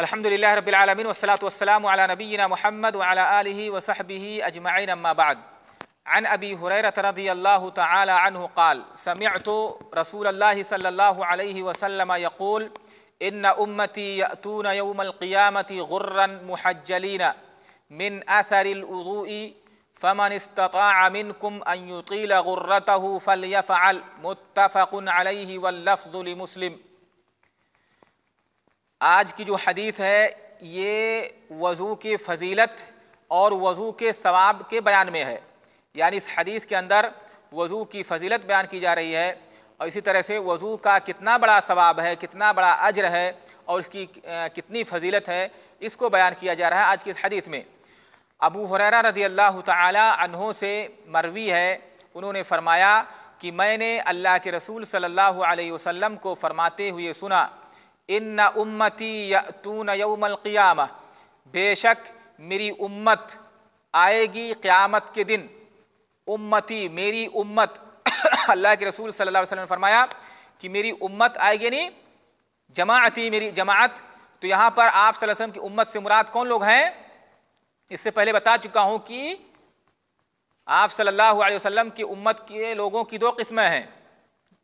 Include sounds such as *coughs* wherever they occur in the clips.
الحمد لله رب العالمين والصلاة والسلام على نبينا محمد وعلى آله وصحبه أجمعين أما بعد عن أبي هريرة رضي الله تعالى عنه قال سمعت رسول الله صلى الله عليه وسلم يقول إن أمتي يأتون يوم القيامة غرا محجلين من أثر الوضوء فمن استطاع منكم أن يطيل غرته فليفعل متفق عليه واللفظ لمسلم आज की जो हदीस है ये वज़ू की फजीलत और वज़ू के सवाब के बयान में है यानी इस हदीस के अंदर वज़ू की फजीलत बयान की जा रही है और इसी तरह से वज़ू का कितना बड़ा सवाब है कितना बड़ा अजर है और इसकी कितनी फजीलत है इसको बयान किया जा रहा है आज की इस हदीस में अबू हुररा रज़ी अल्लाह तहों से मरवी है उन्होंने फरमाया कि मैंने अल्लाह के रसूल सल्लल्लाहु अलैहि वसल्लम को फरमाते हुए सुना इन उम्मती यतून यौमल क़ियाम बेशक मेरी उम्मत आएगी क़्यामत के दिन उम्मती मेरी उम्मत *coughs* अल्लाह के रसूल सल्लल्लाहु अलैहि वसल्लम ने फरमाया कि मेरी उम्मत आएगी नहीं जमाती मेरी जमात तो यहाँ पर आप वसल्लम की उम्मत से मुराद कौन लोग हैं इससे पहले बता चुका हूँ कि आप सल्लल्लाहु अलैहि वसल्लम की उम्मत के लोगों की दो किस्में हैं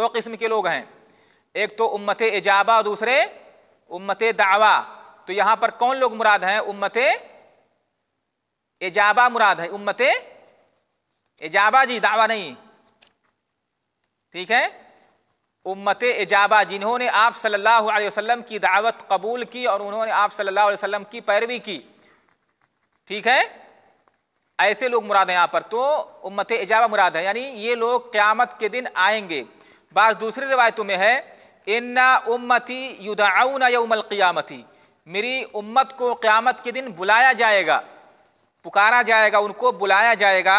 दो किस्म के लोग हैं एक तो उम्मत एजाबा और दूसरे उम्मत दावा तो यहां पर कौन लोग मुराद हैं उम्मत एजाबा मुराद है उम्मत एजाबा जी दावा नहीं ठीक है उम्मत एजाबा जिन्होंने आप सल्लल्लाहु अलैहि वसल्लम की दावत कबूल की और उन्होंने आप सल्लल्लाहु अलैहि वसल्लम की पैरवी की ठीक है ऐसे लोग मुराद हैं यहां पर तो उम्मत एजाबा मुराद है यानी ये लोग क़्यामत के दिन आएंगे बात दूसरी रिवायतों में है इन्ना उम्मती युदाउन यौमल क़ियामती मेरी उम्मत को क़्यामत के दिन बुलाया जाएगा पुकारा जाएगा उनको बुलाया जाएगा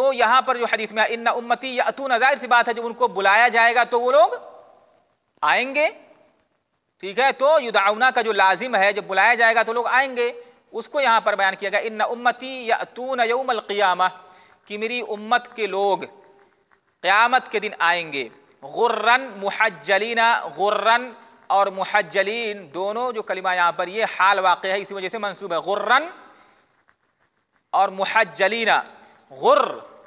तो यहाँ पर जो हदीस में इन्ना उम्मती या अतून जाहिर सी बात है जब उनको बुलाया जाएगा तो वो लोग आएंगे ठीक है तो युदाउना का जो लाजिम है जब बुलाया जाएगा तो लोग आएंगे उसको यहाँ पर बयान किया गया इन्ना उम्मती या अतून यौमल क़ियामा कि मेरी उम्मत के लोग क़्यामत के दिन आएंगे गुर्रन मुहजलीना गुर्रन और मुहजलीन दोनों जो कलिमा यहाँ पर ये हाल वाक़ है इसी वजह से मंसूब है गुर्रन और मुहजलीना गुर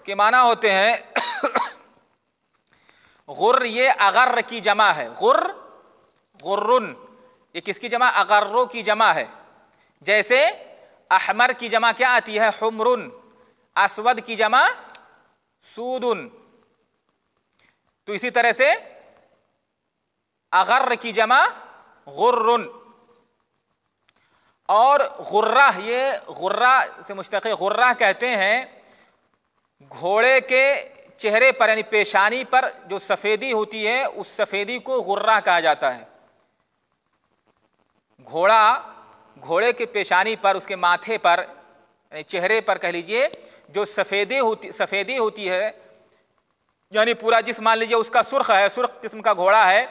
के माना होते हैं *coughs* गुर ये अगर की जमा है गुर गुर्रुन ये किसकी जमा अगर्रो की जमा है जैसे अहमर की जमा क्या आती है हमरुन असवद की जमा सूदुन तो इसी तरह से अगर की जमा गुर्रुन और गुर्रा ये गुर्रा से मुश्तक गुर्रा कहते हैं घोड़े के चेहरे पर यानी पेशानी पर जो सफ़ेदी होती है उस सफ़ेदी को गुर्रा कहा जाता है घोड़ा घोड़े के पेशानी पर उसके माथे पर चेहरे पर कह लीजिए जो सफ़ेदी होती सफ़ेदी होती है यानी पूरा जिस मान लीजिए उसका सुर्ख है सुर्ख किस्म का घोड़ा है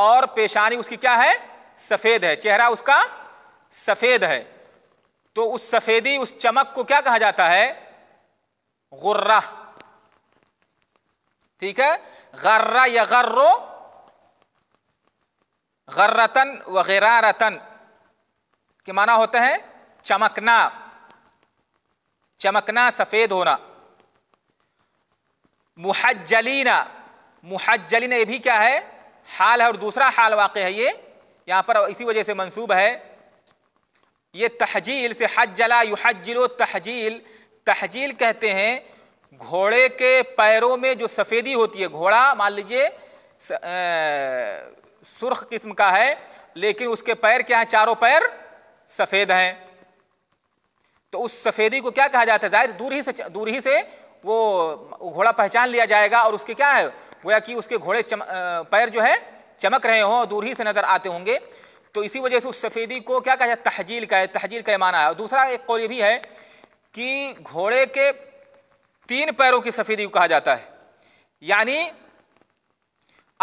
और पेशानी उसकी क्या है सफ़ेद है चेहरा उसका सफ़ेद है तो उस सफ़ेदी उस चमक को क्या कहा जाता है गुर्रा ठीक है गर्रा या गर्रो गर्रतन वगैरह रतन के माना होते हैं चमकना चमकना सफ़ेद होना मुहजलीना मुहजलीना ये भी क्या है हाल है और दूसरा हाल वाक़ है ये यहाँ पर इसी वजह से मंसूब है ये तहजील से हजला युहजलो तहजील तहजील कहते हैं घोड़े के पैरों में जो सफ़ेदी होती है घोड़ा मान लीजिए सुर्ख किस्म का है लेकिन उसके पैर क्या हैं चारों पैर सफ़ेद हैं तो उस सफ़ेदी को क्या कहा जाता है जाहिर दूर ही से दूर ही से वो घोड़ा पहचान लिया जाएगा और उसके क्या है गोया कि उसके घोड़े पैर जो है चमक रहे हों दूर ही से नज़र आते होंगे तो इसी वजह से उस सफ़ेदी को क्या कहा जाए तहजील का है तहजील का माना है और दूसरा एक कौल ये भी है कि घोड़े के तीन पैरों की सफ़ेदी कहा जाता है यानी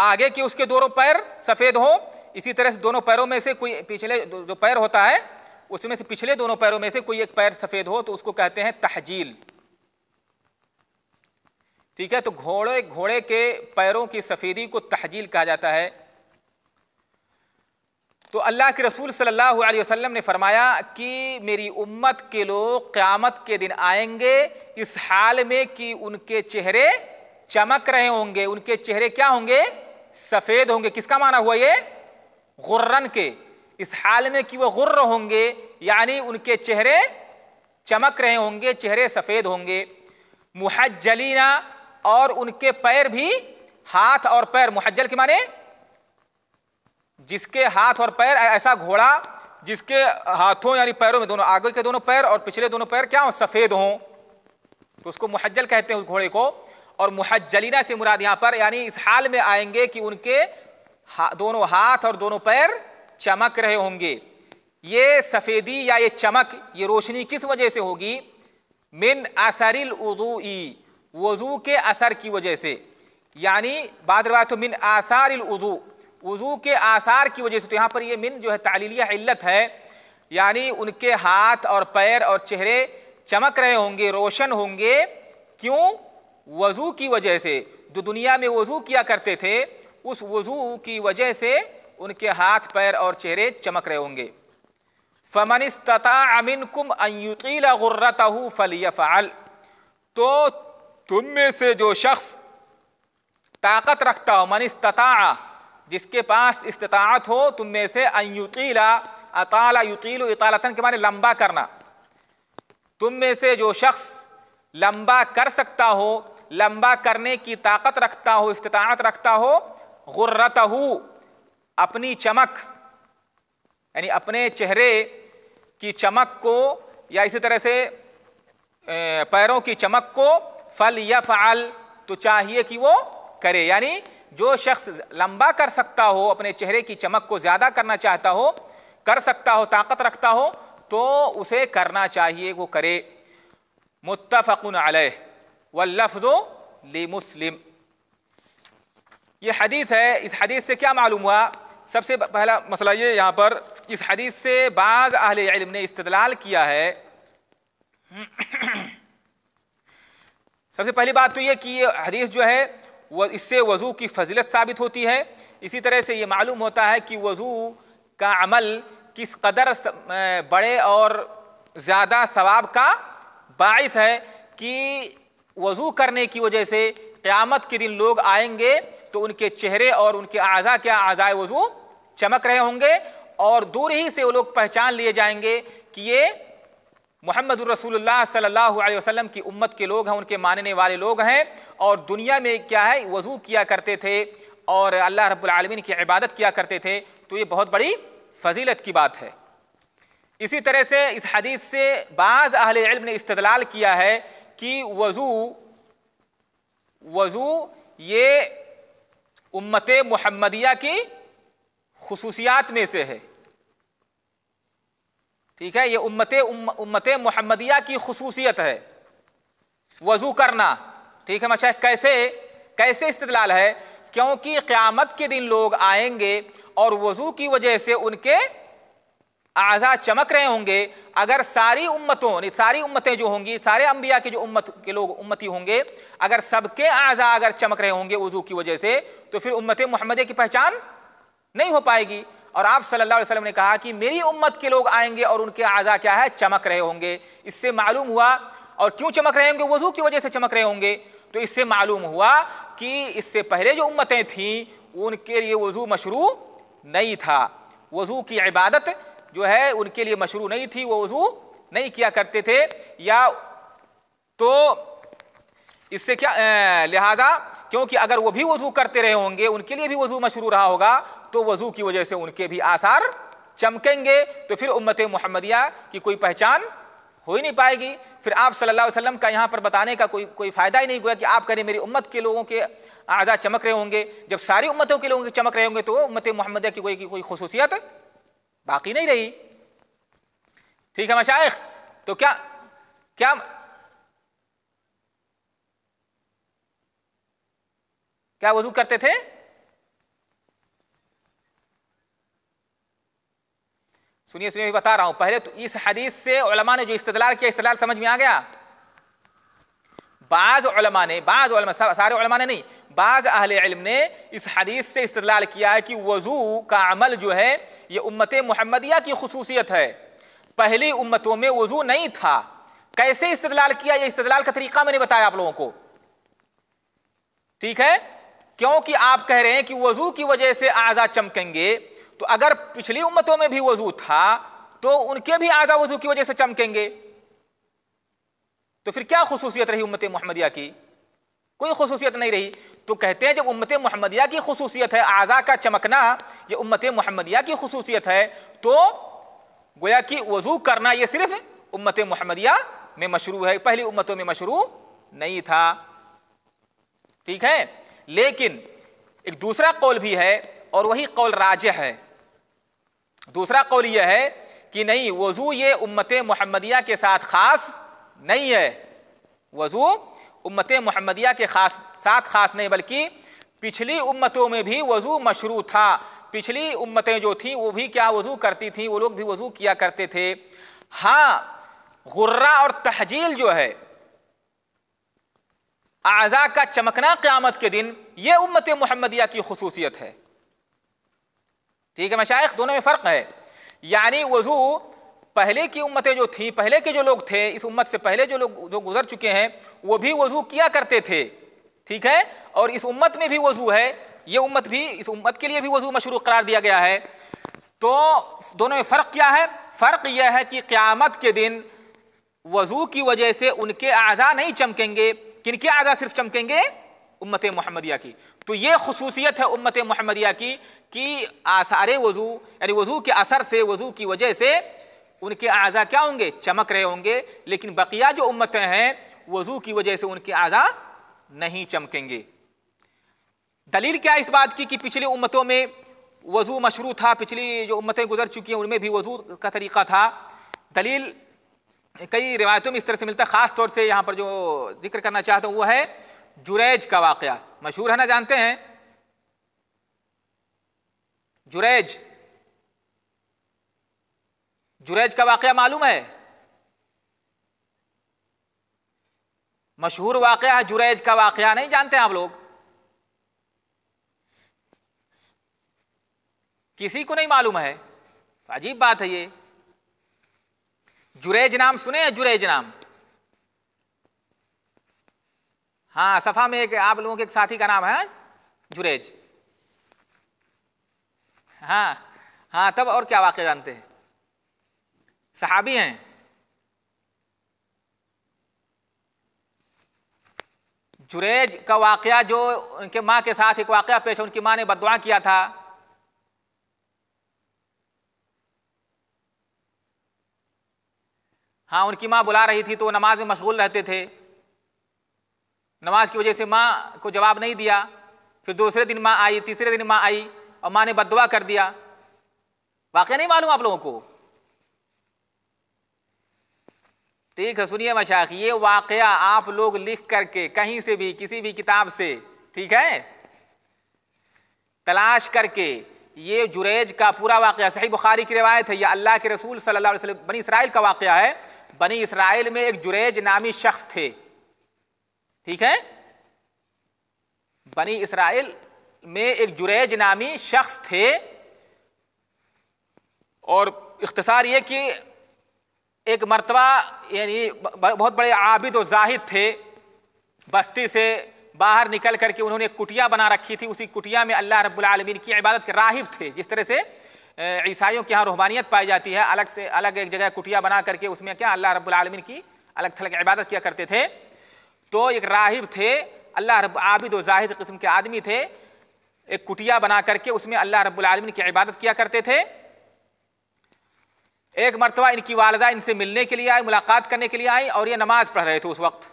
आगे के उसके दोनों पैर सफ़ेद हों इसी तरह से दोनों पैरों में से कोई पिछले जो पैर होता है उसमें से पिछले दोनों पैरों में से कोई एक पैर सफ़ेद हो तो उसको कहते हैं तहजील ठीक है तो घोड़े घोड़े के पैरों की सफ़ेदी को तहजील कहा जाता है तो अल्लाह के रसूल सल्लल्लाहु अलैहि वसल्लम ने फरमाया कि मेरी उम्मत के लोग क़्यामत के दिन आएंगे इस हाल में कि उनके चेहरे चमक रहे होंगे उनके चेहरे क्या होंगे सफ़ेद होंगे किसका माना हुआ ये गुर्रन के इस हाल में कि वह गुर्र होंगे यानी उनके चेहरे चमक रहे होंगे चेहरे सफ़ेद होंगे मुहजलीना और उनके पैर भी हाथ और पैर मुहज्जल के माने जिसके हाथ और पैर ऐसा घोड़ा जिसके हाथों यानी पैरों में दोनों आगे के दोनों पैर और पिछले दोनों पैर क्या हो सफेद हों तो उसको मुहज्जल कहते हैं उस घोड़े को और मुहज्जलीना से मुराद यहां पर यानी इस हाल में आएंगे कि उनके हा, दोनों हाथ और दोनों पैर चमक रहे होंगे ये सफेदी या ये चमक ये रोशनी किस वजह से होगी मिन आसरिल उदू वज़ू के असर की वजह से यानी बाद तो मिन आसार उज़ू वज़ू के आसार की वजह से तो यहाँ पर ये मिन जो है तालीलिया इल्लत है यानी उनके हाथ और पैर और चेहरे चमक रहे होंगे रोशन होंगे क्यों वज़ू की वजह से जो दुनिया में वज़ू किया करते थे उस वज़ू की वजह से उनके हाथ पैर और चेहरे चमक रहे होंगे फमनस्तता अमिन कुम अयुकी गुर्रत फल तो तुम में से जो शख्स ताकत रखता हो मन इस्तता जिसके पास इस्तात हो तुम में से अयुकीला अताला युकील इतालतन के माने लंबा करना तुम में से जो शख्स लंबा कर सकता हो लंबा करने की ताकत रखता हो इस्तात रखता हो गुर्रत अपनी चमक यानी अपने चेहरे की चमक को या इसी तरह से पैरों की चमक को फल या फ़ाल तो चाहिए कि वो करे यानी जो शख्स लंबा कर सकता हो अपने चेहरे की चमक को ज़्यादा करना चाहता हो कर सकता हो ताकत रखता हो तो उसे करना चाहिए वो करे मुतफ़न अलह व मुस्लिम ये हदीस है इस हदीस से क्या मालूम हुआ सबसे पहला मसला ये यहाँ पर इस हदीस से बाज़ अहल इल्म ने इस्तलाल किया है सबसे पहली बात तो ये कि ये हदीस जो है वह इससे वज़ू की फजीलत साबित होती है इसी तरह से ये मालूम होता है कि वज़ू का अमल किस कदर बड़े और ज़्यादा सवाब का बायस है कि वज़ू करने की वजह से क़्यामत के दिन लोग आएंगे तो उनके चेहरे और उनके आज़ा के आज़ाए वज़ू चमक रहे होंगे और दूर ही से वो लोग पहचान लिए जाएंगे कि ये मोहम्मद रसूलुल्लाह सल्लल्लाहु अलैहि वसल्लम की उम्मत के लोग हैं उनके मानने वाले लोग हैं और दुनिया में क्या है वजू किया करते थे और अल्लाह रब्बुल आलमीन की इबादत किया करते थे तो ये बहुत बड़ी फजीलत की बात है इसी तरह से इस हदीस से बाज़ अहल इल्म ने इस्तलाल किया है कि वज़ू वज़ू ये उम्मत महमदिया की खसूसियात में से है ठीक है ये उम्मत उम्मत मोहम्मदिया की खसूसियत है वजू करना ठीक है मशा कैसे कैसे इस्तलाल है क्योंकि क़्यामत के दिन लोग आएंगे और वजू की वजह से उनके आज़ा चमक रहे होंगे अगर सारी उम्मतों सारी उम्मतें जो होंगी सारे अंबिया के जो उम्मत के लोग उम्मती होंगे अगर सबके आज़ा अगर चमक रहे होंगे वजू की वजह से तो फिर उम्मत मोहम्मद की पहचान नहीं हो पाएगी और आप सल्लल्लाहु अलैहि वसल्लम ने कहा कि मेरी उम्मत के लोग आएंगे और उनके आज़ा क्या है चमक रहे होंगे इससे मालूम हुआ और क्यों चमक रहे होंगे वजू की वजह से चमक रहे होंगे तो इससे मालूम हुआ कि इससे पहले जो उम्मतें थीं उनके लिए वजू मशरू नहीं था वजू की इबादत जो है उनके लिए मशरू नहीं थी वो वजू नहीं किया करते थे या तो इससे क्या लिहाजा क्योंकि अगर वो भी वजू करते रहे होंगे उनके लिए भी वजू मशरू रहा होगा तो वजू की वजह से उनके भी आसार चमकेंगे तो फिर उम्मत मोहम्मदिया की कोई पहचान हो ही नहीं पाएगी फिर आप सल्लल्लाहु अलैहि वसल्लम का यहाँ पर बताने का कोई कोई फ़ायदा ही नहीं हुआ कि आप करें मेरी उम्मत के लोगों के आज़ा चमक रहे होंगे जब सारी उम्मतों के लोगों के चमक रहे होंगे तो उम्मत मोहम्मदिया की कोई की कोई खसूसियत बाकी नहीं रही ठीक है मशाइ तो क्या क्या क्या वजू करते थे सुनिए सुनिए बता रहा हूं पहले तो इस हदीस से उलमा ने जो इस्तेदलाल किया इस्तेदलाल समझ में आ गया बाज उलमा ने बाज उलमा सारे उलमा ने नहीं बाज अहले इल्म ने इस हदीस से इस्तलाल किया है कि वजू का अमल जो है ये उम्मत मुहम्मदिया की खसूसियत है पहली उम्मतों में वजू नहीं था कैसे इस्तलाल किया ये इस्तेदलाल का तरीका मैंने बताया आप लोगों को ठीक है क्योंकि आप कह रहे हैं कि वजू की वजह से आज़ा चमकेंगे तो अगर पिछली उम्मतों में भी वजू था तो उनके भी आज़ा वजू की वजह से चमकेंगे तो फिर क्या खसूसियत रही उम्मत मोहम्मदिया की कोई खसूसियत नहीं रही तो कहते हैं जब उम्मत मोहम्मदिया की खसूसियत है आज़ा का चमकना यह उम्मत मोहम्मदिया की खसूसियत है तो गोया कि वजू करना यह सिर्फ उम्मत मोहम्मदिया में मशरू है पहली उम्मतों में मशरू नहीं था ठीक है लेकिन एक दूसरा कौल भी है और वही कौल राज है दूसरा कौल यह है कि नहीं वज़ू ये उम्मत मोहम्मदिया के साथ ख़ास नहीं है वज़ू उम्मत मोहम्मदिया के खास साथ ख़ास नहीं बल्कि पिछली उम्मतों में भी वज़ू मशरू था पिछली उम्मतें जो थीं वो भी क्या वज़ू करती थीं वो लोग भी वज़ू किया करते थे हाँ गुर्रा और तहजील जो है आज़ा का चमकना क़्यामत के दिन यह उम्मत मुहम्मदिया की खसूसियत है ठीक है मशाइ दोनों में फ़र्क है यानी वजू पहले की उम्मतें जो थी पहले के जो लोग थे इस उम्मत से पहले जो लोग जो गुजर चुके हैं वो भी वजू किया करते थे ठीक है और इस उम्मत में भी वजू है ये उम्मत भी इस उम्मत के लिए भी वजू मशरू करार दिया गया है तो दोनों में फ़र्क क्या है फ़र्क यह है कि क़्यामत के दिन वजू की वजह से उनके आज़ा नहीं चमकेंगे किन के आगा सिर्फ चमकेंगे उम्मत मोहम्मदिया की तो ये खसूसियत है उम्मत मोहम्मदिया की कि आसार वजू यानी वजू के असर से वजू की वजह से उनके आज़ा क्या होंगे चमक रहे होंगे लेकिन बकिया जो उम्मतें हैं वजू की वजह से उनके आज़ा नहीं चमकेंगे दलील क्या इस बात की कि पिछली उम्मतों में वजू मशरू था पिछली जो उम्मतें गुजर चुकी हैं उनमें भी वजू का तरीक़ा था दलील कई रिवायतों में इस तरह से मिलता है ख़ास तौर से यहाँ पर जो जिक्र करना चाहता हूँ वो है जुरैज का वाक़ मशहूर है ना जानते हैं जुरैज जुरैज का वाक़ मालूम है मशहूर वाक़ है जुरैज का वाक़ नहीं जानते हैं आप लोग किसी को नहीं मालूम है अजीब बात है ये जुरेज नाम सुने हैं जुरेज नाम हाँ सफा में एक आप लोगों के एक साथी का नाम है जुरेज हाँ हाँ तब और क्या वाक्य जानते हैं सहाबी हैं जुरेज का वाकया जो उनके माँ के साथ एक वाकया पेश है उनकी माँ ने बदवा किया था हाँ उनकी माँ बुला रही थी तो वो नमाज में मशगूल रहते थे नमाज की वजह से माँ को जवाब नहीं दिया फिर दूसरे दिन माँ आई तीसरे दिन माँ आई और माँ ने बदवा कर दिया वाक़ नहीं मालूम आप लोगों को ठीक है सुनिए मशाख ये वाक़ आप लोग लिख करके कहीं से भी किसी भी किताब से ठीक है तलाश करके ये जुरेज का पूरा वाक़ सही बुखारी की रिवायत है यह अल्लाह के रसूल सल्लल्लाहु अलैहि वसल्लम बनी इसराइल का वाक़ है बनी इसराइल में एक जुरेज नामी शख्स थे ठीक है बनी इसराइल में एक जुरेज नामी शख्स थे और इख्तसार ये कि एक मरतबा यानी बहुत बड़े आबिद और जाहिद थे बस्ती से बाहर निकल करके उन्होंने कुटिया बना रखी थी उसी कुटिया में अल्लाह रब्बुल रबालमीन की इबादत के राहिब थे जिस तरह से ईसाइयों के यहाँ रूहबानियत पाई जाती है अलग से अलग एक जगह कुटिया बना करके उसमें क्या अल्लाह रबालमिन की अलग थलग इबादत किया करते थे तो एक राहिब थे अल्लाह रब आबिद वाहिद जाहिद किस्म के आदमी थे एक कुटिया बना करके उसमें अल्लाह रबालमिन की इबादत किया करते थे एक मरतबा इनकी वालदा इनसे मिलने के लिए आई मुलाकात करने के लिए आई और ये नमाज़ पढ़ रहे थे उस वक्त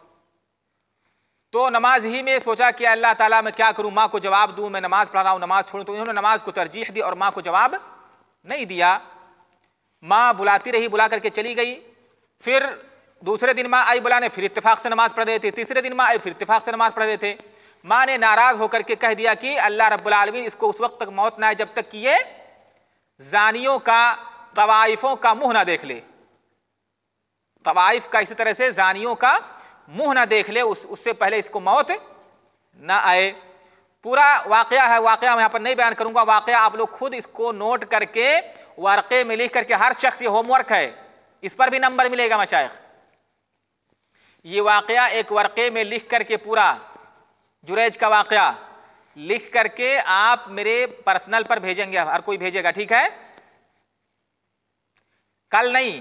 तो नमाज ही में सोचा कि अल्लाह ताला मैं क्या करूं माँ को जवाब दूं मैं नमाज़ पढ़ रहा हूँ नमाज़ छोड़ू तो इन्होंने नमाज़ को तरजीह दी और माँ को जवाब नहीं दिया माँ बुलाती रही बुला करके चली गई फिर दूसरे दिन माँ आई बुलाने फिर इतफाक से नमाज़ पढ़ रहे थे तीसरे दिन माँ आई फिर इतफाक़ से नमाज़ पढ़ रहे थे माँ ने नाराज़ होकर के कह दिया कि अल्लाह रब्बुलमीन इसको उस वक्त तक मौत ना आए जब तक कि ये जानियों का तवाइफ़ों का मुँह ना देख ले तवाइफ़ का इसी तरह से जानियों का मुँह ना देख ले उस उससे पहले इसको मौत ना आए पूरा वाकया है वाकया मैं यहाँ पर नहीं बयान करूंगा वाकया आप लोग खुद इसको नोट करके वर्क़े में लिख करके हर शख्स ये होमवर्क है इस पर भी नंबर मिलेगा मशाइ ये वाक़ एक वर्क़े में लिख करके पूरा जुरेज का वाक़ लिख करके आप मेरे पर्सनल पर भेजेंगे हर कोई भेजेगा ठीक है कल नहीं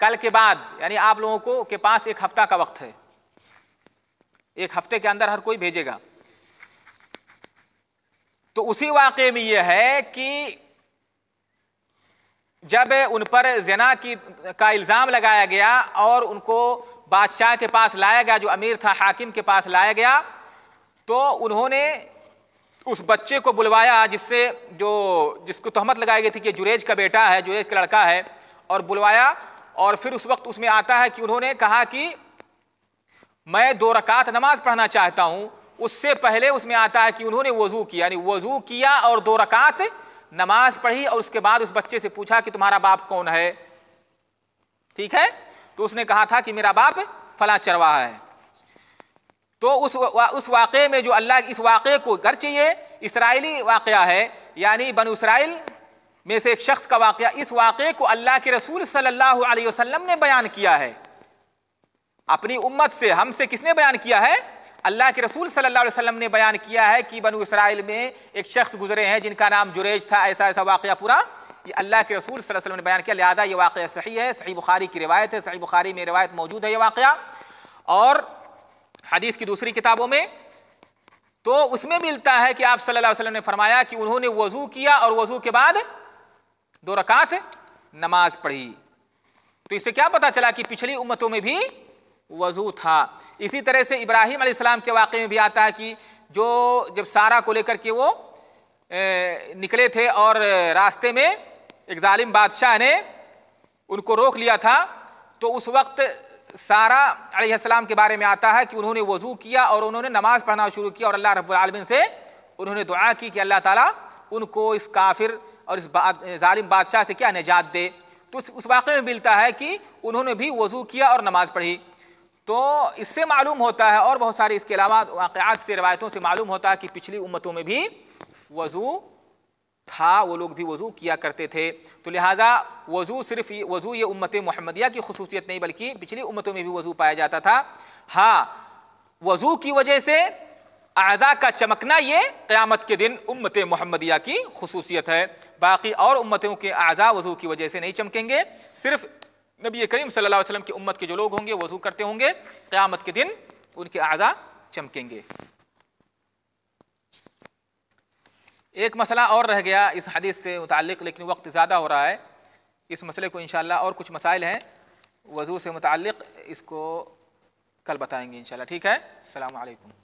कल के बाद यानी आप लोगों को के पास एक हफ्ता का वक्त है एक हफ्ते के अंदर हर कोई भेजेगा तो उसी वाक़े में यह है कि जब उन पर जना की का इल्ज़ाम लगाया गया और उनको बादशाह के पास लाया गया जो अमीर था हाकिम के पास लाया गया तो उन्होंने उस बच्चे को बुलवाया जिससे जो जिसको तहमत लगाई गई थी कि जुरेज का बेटा है जुरेज का लड़का है और बुलवाया और फिर उस वक्त उसमें आता है कि उन्होंने कहा कि मैं दो रकात नमाज पढ़ना चाहता हूँ उससे पहले उसमें आता है कि उन्होंने वजू किया यानी वजू किया और दो रकात नमाज पढ़ी और उसके बाद उस बच्चे से पूछा कि तुम्हारा बाप कौन है ठीक है तो उसने कहा था कि मेरा बाप फला चरवाहा है तो उस वा, उस वाक़े में जो अल्लाह इस वाक़े को घर चाहिए इसराइली वाक़ है यानी बन इसराइल में से एक शख्स का वाक़ इस वाक़े को अल्लाह के रसूल सल्लल्लाहु अलैहि वसल्लम ने बयान किया है अपनी उम्मत से हमसे किसने बयान किया है अल्लाह के रसूल सल्लल्लाहु अलैहि वसल्लम ने बयान किया है कि बनु इसराइल में एक शख्स गुजरे हैं जिनका नाम जुरेज था ऐसा ऐसा वाक़ पूरा ये अल्लाह के रसूल सल्लल्लाहु अलैहि वसल्लम ने बयान किया लिहाजा ये वाक़ सही है सही बुखारी की रिवायत है सही बुखारी में रिवायत मौजूद है ये वाक़ और हदीस की दूसरी किताबों में तो उसमें मिलता है कि आप सल्ला वसलम ने फरमाया कि उन्होंने वज़ू किया और वज़ू के बाद दो रकात नमाज पढ़ी तो इससे क्या पता चला कि पिछली उम्मतों में भी वजू था इसी तरह से इब्राहिम आसमाम के वाक़े में भी आता है कि जो जब सारा को लेकर के वो निकले थे और रास्ते में एक ालिम बादशाह ने उनको रोक लिया था तो उस वक्त सारा आसमाम के बारे में आता है कि उन्होंने वजू किया और उन्होंने नमाज़ पढ़ना शुरू किया और अल्लाह रबालमिन से उन्होंने दुआ की कि अल्लाह ताला उनको इस काफिर और इस ालिम बादशाह से क्या निजात दे तो उस वाक़े में मिलता है कि उन्होंने भी वजू किया और नमाज़ पढ़ी तो इससे मालूम होता है और बहुत सारे इसके अलावा वाक़ात से रवायतों से मालूम होता है कि पिछली उम्मतों में भी वज़ू था वो लोग भी वज़ू किया करते थे तो लिहाजा वज़ू सिर्फ वज़ू ये उम्मत महमदिया की खसूसियत नहीं बल्कि पिछली उम्मतों में भी वज़ू पाया जाता था हाँ वज़ू की वजह से आदा का चमकना ये क़्यामत के दिन उम्मत महमदिया की खसूसियत है बाकी और उम्मतों के आज़ा वज़ू की वजह से नहीं चमकेंगे सिर्फ नबी करीम सल्लल्लाहु अलैहि वसल्लम की उम्मत के जो लोग होंगे वजू करते होंगे क़यामत के दिन उनके आज़ा चमकेंगे एक मसला और रह गया इस हदीस से मुतल लेकिन वक्त ज़्यादा हो रहा है इस मसले को इन और कुछ मसाइल हैं वजू से मुतल इसको कल बताएंगे इन ठीक है सलामकुम